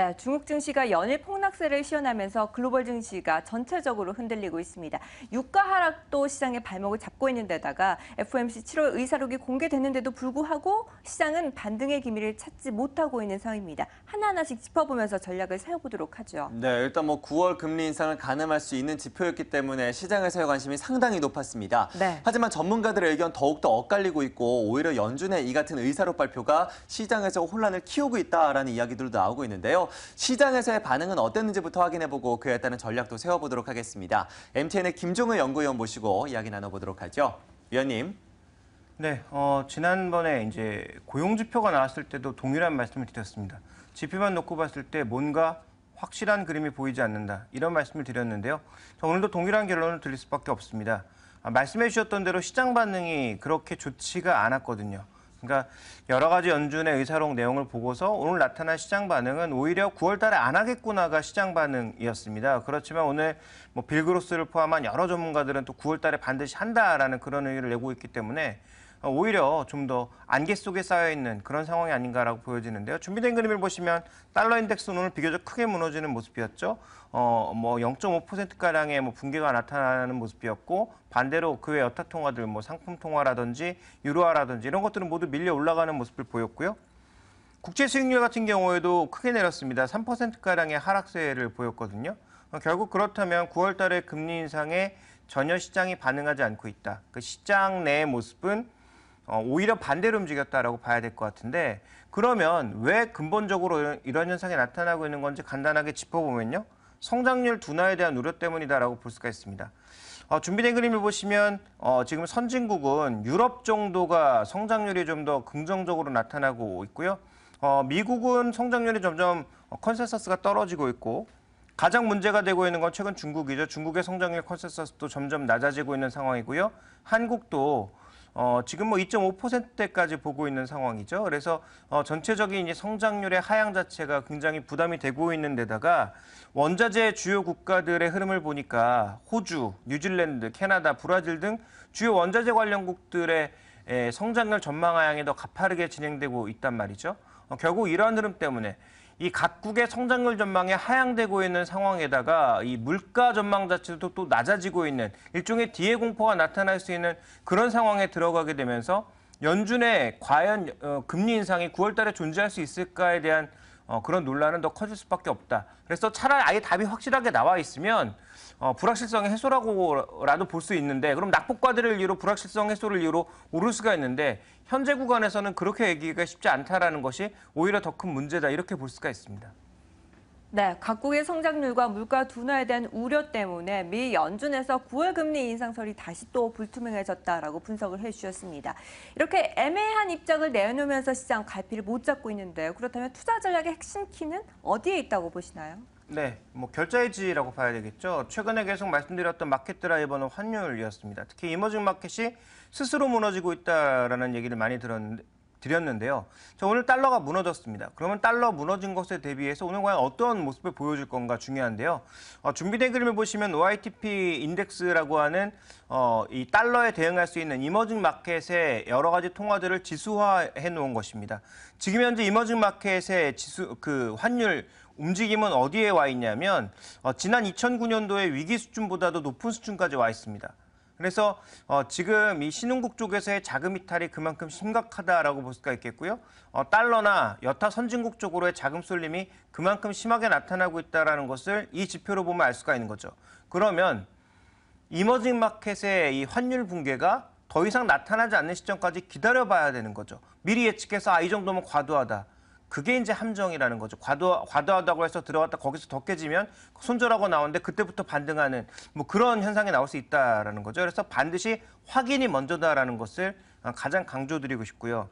네, 중국 증시가 연일 폭락세를 시연하면서 글로벌 증시가 전체적으로 흔들리고 있습니다. 유가 하락도 시장의 발목을 잡고 있는 데다가 FOMC 7월 의사록이 공개됐는데도 불구하고 시장은 반등의 기미를 찾지 못하고 있는 상황입니다. 하나하나씩 짚어보면서 전략을 세워보도록 하죠. 네, 일단 뭐 9월 금리 인상을 가늠할 수 있는 지표였기 때문에 시장에서의 관심이 상당히 높았습니다. 네. 하지만 전문가들의 의견 더욱더 엇갈리고 있고 오히려 연준의 이 같은 의사록 발표가 시장에서 혼란을 키우고 있다라는 이야기들도 나오고 있는데요. 시장에서의 반응은 어땠는지부터 확인해보고 그에 따른 전략도 세워보도록 하겠습니다. MTN의 김종우 연구위원 모시고 이야기 나눠보도록 하죠. 위원님. 네, 어, 지난번에 이제 고용지표가 나왔을 때도 동일한 말씀을 드렸습니다. 지표만 놓고 봤을 때 뭔가 확실한 그림이 보이지 않는다 이런 말씀을 드렸는데요. 오늘도 동일한 결론을 드릴 수밖에 없습니다. 아, 말씀해 주셨던 대로 시장 반응이 그렇게 좋지가 않았거든요. 그러니까 여러 가지 연준의 의사록 내용을 보고서 오늘 나타난 시장 반응은 오히려 9월 달에 안 하겠구나가 시장 반응이었습니다. 그렇지만 오늘 뭐 빌그로스를 포함한 여러 전문가들은 또 9월 달에 반드시 한다라는 그런 의견을 내고 있기 때문에 어, 오히려 좀 더 안개 속에 쌓여 있는 그런 상황이 아닌가라고 보여지는데요. 준비된 그림을 보시면 달러 인덱스는 오늘 비교적 크게 무너지는 모습이었죠. 어, 뭐 0.5%가량의 뭐 붕괴가 나타나는 모습이었고 반대로 그 외 여타 통화들 뭐 상품 통화라든지 유로화라든지 이런 것들은 모두 밀려 올라가는 모습을 보였고요. 국제 수익률 같은 경우에도 크게 내렸습니다. 3%가량의 하락세를 보였거든요. 어, 결국 그렇다면 9월 달에 금리 인상에 전혀 시장이 반응하지 않고 있다. 그 시장 내 모습은 어, 오히려 반대로 움직였다라고 봐야 될 것 같은데 그러면 왜 근본적으로 이런 현상이 나타나고 있는 건지 간단하게 짚어보면요. 성장률 둔화에 대한 우려 때문이다라고 볼 수가 있습니다. 어, 준비된 그림을 보시면 어, 지금 선진국은 유럽 정도가 성장률이 좀 더 긍정적으로 나타나고 있고요. 어, 미국은 성장률이 점점 컨센서스가 떨어지고 있고 가장 문제가 되고 있는 건 최근 중국이죠. 중국의 성장률 컨센서스도 점점 낮아지고 있는 상황이고요. 한국도 어, 지금 뭐 2.5%대까지 보고 있는 상황이죠. 그래서 어, 전체적인 이제 성장률의 하향 자체가 굉장히 부담이 되고 있는 데다가 원자재 주요 국가들의 흐름을 보니까 호주, 뉴질랜드, 캐나다, 브라질 등 주요 원자재 관련국들의 에, 성장률 전망 하향이 더 가파르게 진행되고 있단 말이죠. 어, 결국 이러한 흐름 때문에 이 각국의 성장률 전망이 하향되고 있는 상황에다가 이 물가 전망 자체도 또 낮아지고 있는 일종의 뒤에 공포가 나타날 수 있는 그런 상황에 들어가게 되면서 연준의 과연 어, 금리 인상이 9월 달에 존재할 수 있을까에 대한 어, 그런 논란은 더 커질 수밖에 없다. 그래서 차라리 아예 답이 확실하게 나와 있으면 어, 불확실성 해소라고라도 볼 수 있는데 그럼 낙폭과들을 이유로 불확실성 해소를 이유로 오를 수가 있는데 현재 구간에서는 그렇게 얘기가 쉽지 않다라는 것이 오히려 더 큰 문제다 이렇게 볼 수가 있습니다. 네, 각국의 성장률과 물가 둔화에 대한 우려 때문에 미 연준에서 9월 금리 인상설이 다시 또 불투명해졌다라고 분석을 해주셨습니다. 이렇게 애매한 입장을 내놓으면서 시장 갈피를 못 잡고 있는데요. 그렇다면 투자 전략의 핵심 키는 어디에 있다고 보시나요? 네, 뭐 결자이지라고 봐야 되겠죠. 최근에 계속 말씀드렸던 마켓 드라이버는 환율이었습니다. 특히 이머징 마켓이 스스로 무너지고 있다라는 얘기를 많이 들었는데 드렸는데요. 자, 오늘 달러가 무너졌습니다. 그러면 달러 무너진 것에 대비해서 오늘 과연 어떤 모습을 보여줄 건가 중요한데요. 어, 준비된 그림을 보시면 o t p 인덱스라고 하는 어, 이 달러에 대응할 수 있는 이머징 마켓의 여러 가지 통화들을 지수화해 놓은 것입니다. 지금 현재 이머징 마켓의 지수 그 환율 움직임은 어디에 와 있냐면 어, 지난 2009년도의 위기 수준보다도 높은 수준까지 와 있습니다. 그래서 어, 지금 이 신흥국 쪽에서의 자금 이탈이 그만큼 심각하다라고 볼 수가 있겠고요. 어, 달러나 여타 선진국 쪽으로의 자금 쏠림이 그만큼 심하게 나타나고 있다는 것을 이 지표로 보면 알 수가 있는 거죠. 그러면 이머징 마켓의 이 환율 붕괴가 더 이상 나타나지 않는 시점까지 기다려봐야 되는 거죠. 미리 예측해서 아, 이 정도면 과도하다. 그게 이제 함정이라는 거죠. 과도, 과도하다고 해서 들어갔다 거기서 더 깨지면 손절하고 나오는데 그때부터 반등하는 뭐 그런 현상이 나올 수 있다라는 거죠. 그래서 반드시 확인이 먼저다라는 것을 아, 가장 강조드리고 싶고요.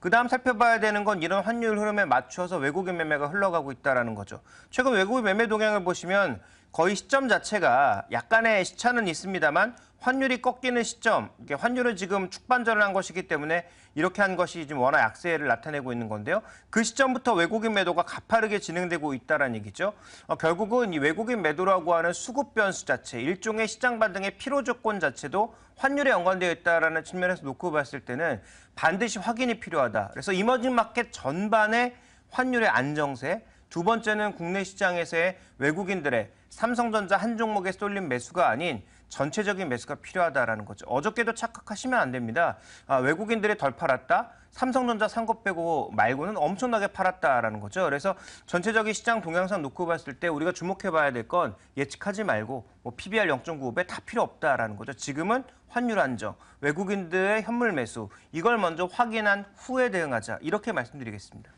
그 다음 살펴봐야 되는 건 이런 환율 흐름에 맞춰서 외국인 매매가 흘러가고 있다는 거죠. 최근 외국인 매매 동향을 보시면 거의 시점 자체가 약간의 시차는 있습니다만 환율이 꺾이는 시점, 환율을 지금 축반전을 한 것이기 때문에 이렇게 한 것이 지금 원화 약세를 나타내고 있는 건데요. 그 시점부터 외국인 매도가 가파르게 진행되고 있다는 얘기죠. 어, 결국은 이 외국인 매도라고 하는 수급 변수 자체, 일종의 시장 반등의 피로 조건 자체도 환율에 연관되어 있다는 측면에서 놓고 봤을 때는 반드시 확인이 필요하다. 그래서 이머징 마켓 전반의 환율의 안정세, 두 번째는 국내 시장에서의 외국인들의 삼성전자 한 종목에 쏠린 매수가 아닌 전체적인 매수가 필요하다라는 거죠. 어저께도 착각하시면 안 됩니다. 아, 외국인들이 덜 팔았다. 삼성전자 산 것 빼고 말고는 엄청나게 팔았다라는 거죠. 그래서 전체적인 시장 동향상 놓고 봤을 때 우리가 주목해 봐야 될 건 예측하지 말고 뭐 PBR 0.95배 다 필요 없다라는 거죠. 지금은 환율 안정, 외국인들의 현물 매수 이걸 먼저 확인한 후에 대응하자 이렇게 말씀드리겠습니다.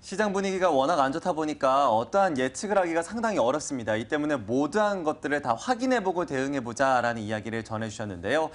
시장 분위기가 워낙 안 좋다 보니까 어떠한 예측을 하기가 상당히 어렵습니다. 이 때문에 모두한 것들을 다 확인해보고 대응해보자라는 이야기를 전해주셨는데요.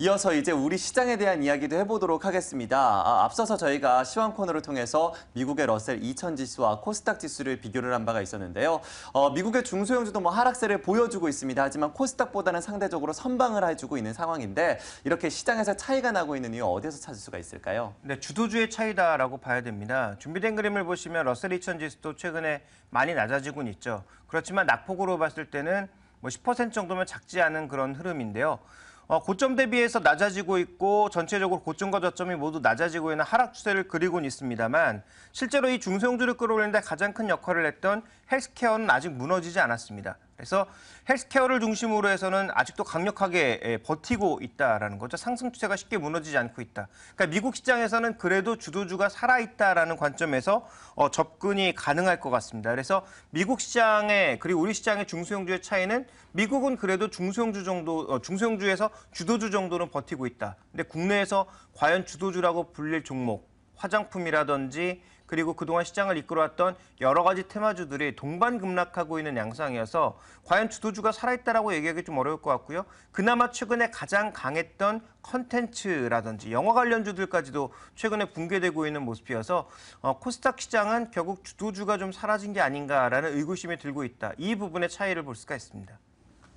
이어서 이제 우리 시장에 대한 이야기도 해보도록 하겠습니다. 아, 앞서서 저희가 시황 코너를 통해서 미국의 러셀 2000 지수와 코스닥 지수를 비교를 한 바가 있었는데요. 어, 미국의 중소형주도 뭐 하락세를 보여주고 있습니다. 하지만 코스닥보다는 상대적으로 선방을 해주고 있는 상황인데 이렇게 시장에서 차이가 나고 있는 이유 어디에서 찾을 수가 있을까요? 네, 주도주의 차이다라고 봐야 됩니다. 준비된 그림을 보시 면 보시면 러셀 2000 지수도 최근에 많이 낮아지곤 있죠. 그렇지만 낙폭으로 봤을 때는 뭐 10% 정도면 작지 않은 그런 흐름인데요. 어, 고점 대비해서 낮아지고 있고 전체적으로 고점과 저점이 모두 낮아지고 있는 하락 추세를 그리곤 있습니다만 실제로 이 중소형주를 끌어올리는 데 가장 큰 역할을 했던 헬스케어는 아직 무너지지 않았습니다. 그래서 헬스케어를 중심으로 해서는 아직도 강력하게 예, 버티고 있다라는 거죠. 상승 추세가 쉽게 무너지지 않고 있다. 그러니까 미국 시장에서는 그래도 주도주가 살아있다라는 관점에서 어, 접근이 가능할 것 같습니다. 그래서 미국 시장의 그리고 우리 시장의 중소형주의 차이는 미국은 그래도 중소형주 정도 어, 중소형주에서 주도주 정도는 버티고 있다. 근데 국내에서 과연 주도주라고 불릴 종목 화장품이라든지 그리고 그동안 시장을 이끌어왔던 여러 가지 테마주들이 동반 급락하고 있는 양상이어서 과연 주도주가 살아있다라고 얘기하기 좀 어려울 것 같고요. 그나마 최근에 가장 강했던 컨텐츠라든지 영화 관련주들까지도 최근에 붕괴되고 있는 모습이어서 어, 코스닥 시장은 결국 주도주가 좀 사라진 게 아닌가라는 의구심이 들고 있다. 이 부분의 차이를 볼 수가 있습니다.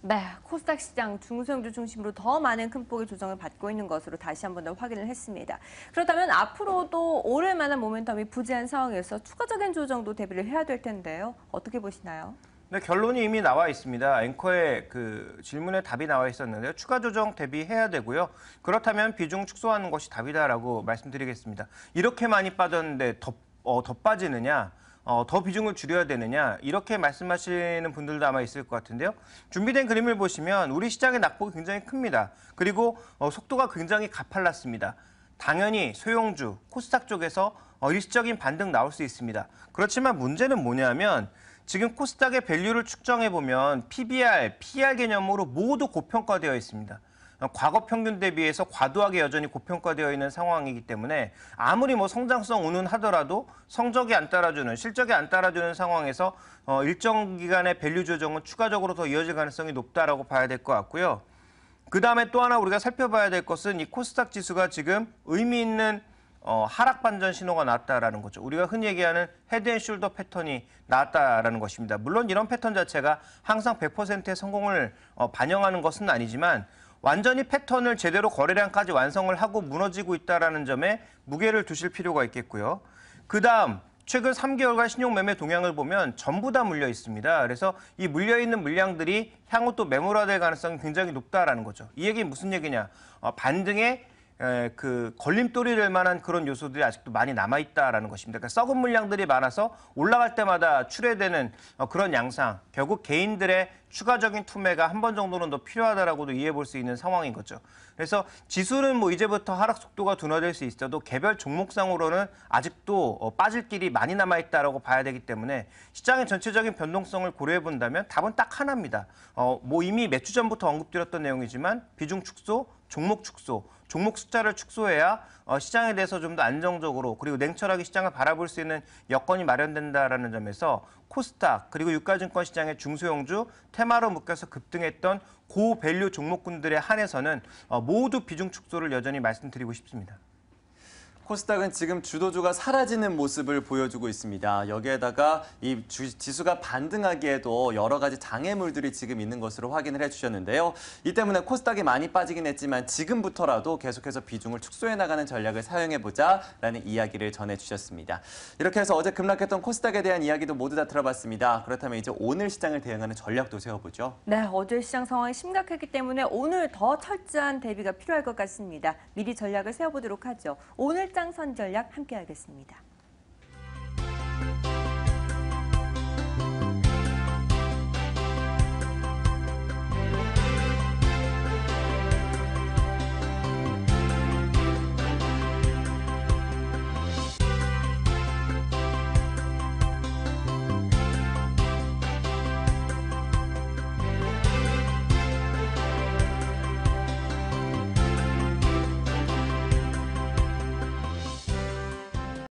네, 코스닥 시장 중소형주 중심으로 더 많은 큰 폭의 조정을 받고 있는 것으로 다시 한번 더 확인을 했습니다. 그렇다면 앞으로도 오를 만한 모멘텀이 부재한 상황에서 추가적인 조정도 대비를 해야 될 텐데요. 어떻게 보시나요? 네, 결론이 이미 나와 있습니다. 앵커의 그 질문에 답이 나와 있었는데요. 추가 조정 대비해야 되고요. 그렇다면 비중 축소하는 것이 답이다라고 말씀드리겠습니다. 이렇게 많이 빠졌는데 더, 어, 더 빠지느냐? 어, 더 비중을 줄여야 되느냐 이렇게 말씀하시는 분들도 아마 있을 것 같은데요. 준비된 그림을 보시면 우리 시장의 낙폭이 굉장히 큽니다. 그리고 어, 속도가 굉장히 가팔랐습니다. 당연히 소형주, 코스닥 쪽에서 어, 일시적인 반등 나올 수 있습니다. 그렇지만 문제는 뭐냐면 지금 코스닥의 밸류를 측정해 보면 PBR, PR 개념으로 모두 고평가되어 있습니다. 과거 평균 대비해서 과도하게 여전히 고평가되어 있는 상황이기 때문에 아무리 뭐 성장성 운운하더라도 성적이 안 따라주는 실적이 안 따라주는 상황에서 어, 일정 기간의 밸류 조정은 추가적으로 더 이어질 가능성이 높다라고 봐야 될 것 같고요. 그 다음에 또 하나 우리가 살펴봐야 될 것은 이 코스닥 지수가 지금 의미 있는 어, 하락 반전 신호가 나왔다라는 거죠. 우리가 흔히 얘기하는 헤드앤숄더 패턴이 나왔다라는 것입니다. 물론 이런 패턴 자체가 항상 100%의 성공을 어, 반영하는 것은 아니지만 완전히 패턴을 제대로 거래량까지 완성을 하고 무너지고 있다는 점에 무게를 두실 필요가 있겠고요. 그 다음 최근 3개월간 신용매매 동향을 보면 전부 다 물려 있습니다. 그래서 이 물려 있는 물량들이 향후 또 매물화될 가능성이 굉장히 높다라는 거죠. 이 얘기는 무슨 얘기냐. 어, 반등의 그 걸림돌이 될 만한 그런 요소들이 아직도 많이 남아 있다라는 것입니다. 그러니까 썩은 물량들이 많아서 올라갈 때마다 출회되는 어, 그런 양상, 결국 개인들의 추가적인 투매가 한 번 정도는 더 필요하다라고도 이해해 볼 수 있는 상황인 거죠. 그래서 지수는 뭐 이제부터 하락 속도가 둔화될 수 있어도 개별 종목상으로는 아직도 어, 빠질 길이 많이 남아 있다라고 봐야 되기 때문에 시장의 전체적인 변동성을 고려해 본다면 답은 딱 하나입니다. 어, 뭐 이미 몇 주 전부터 언급드렸던 내용이지만 비중 축소, 종목 축소, 종목 숫자를 축소해야 어, 시장에 대해서 좀 더 안정적으로 그리고 냉철하게 시장을 바라볼 수 있는 여건이 마련된다라는 점에서 코스닥 그리고 유가증권 시장의 중소형주 테마로 묶여서 급등했던 고밸류 종목군들에 한해서는 어, 모두 비중 축소를 여전히 말씀드리고 싶습니다. 코스닥은 지금 주도주가 사라지는 모습을 보여주고 있습니다. 여기에다가 이 주, 지수가 반등하기에도 여러 가지 장애물들이 지금 있는 것으로 확인을 해주셨는데요. 이 때문에 코스닥이 많이 빠지긴 했지만 지금부터라도 계속해서 비중을 축소해 나가는 전략을 사용해보자라는 이야기를 전해주셨습니다. 이렇게 해서 어제 급락했던 코스닥에 대한 이야기도 모두 다 들어봤습니다. 그렇다면 이제 오늘 시장을 대응하는 전략도 세워보죠. 네, 어제 시장 상황이 심각했기 때문에 오늘 더 철저한 대비가 필요할 것 같습니다. 미리 전략을 세워보도록 하죠. 오늘장 상선 전략 함께 하겠습니다.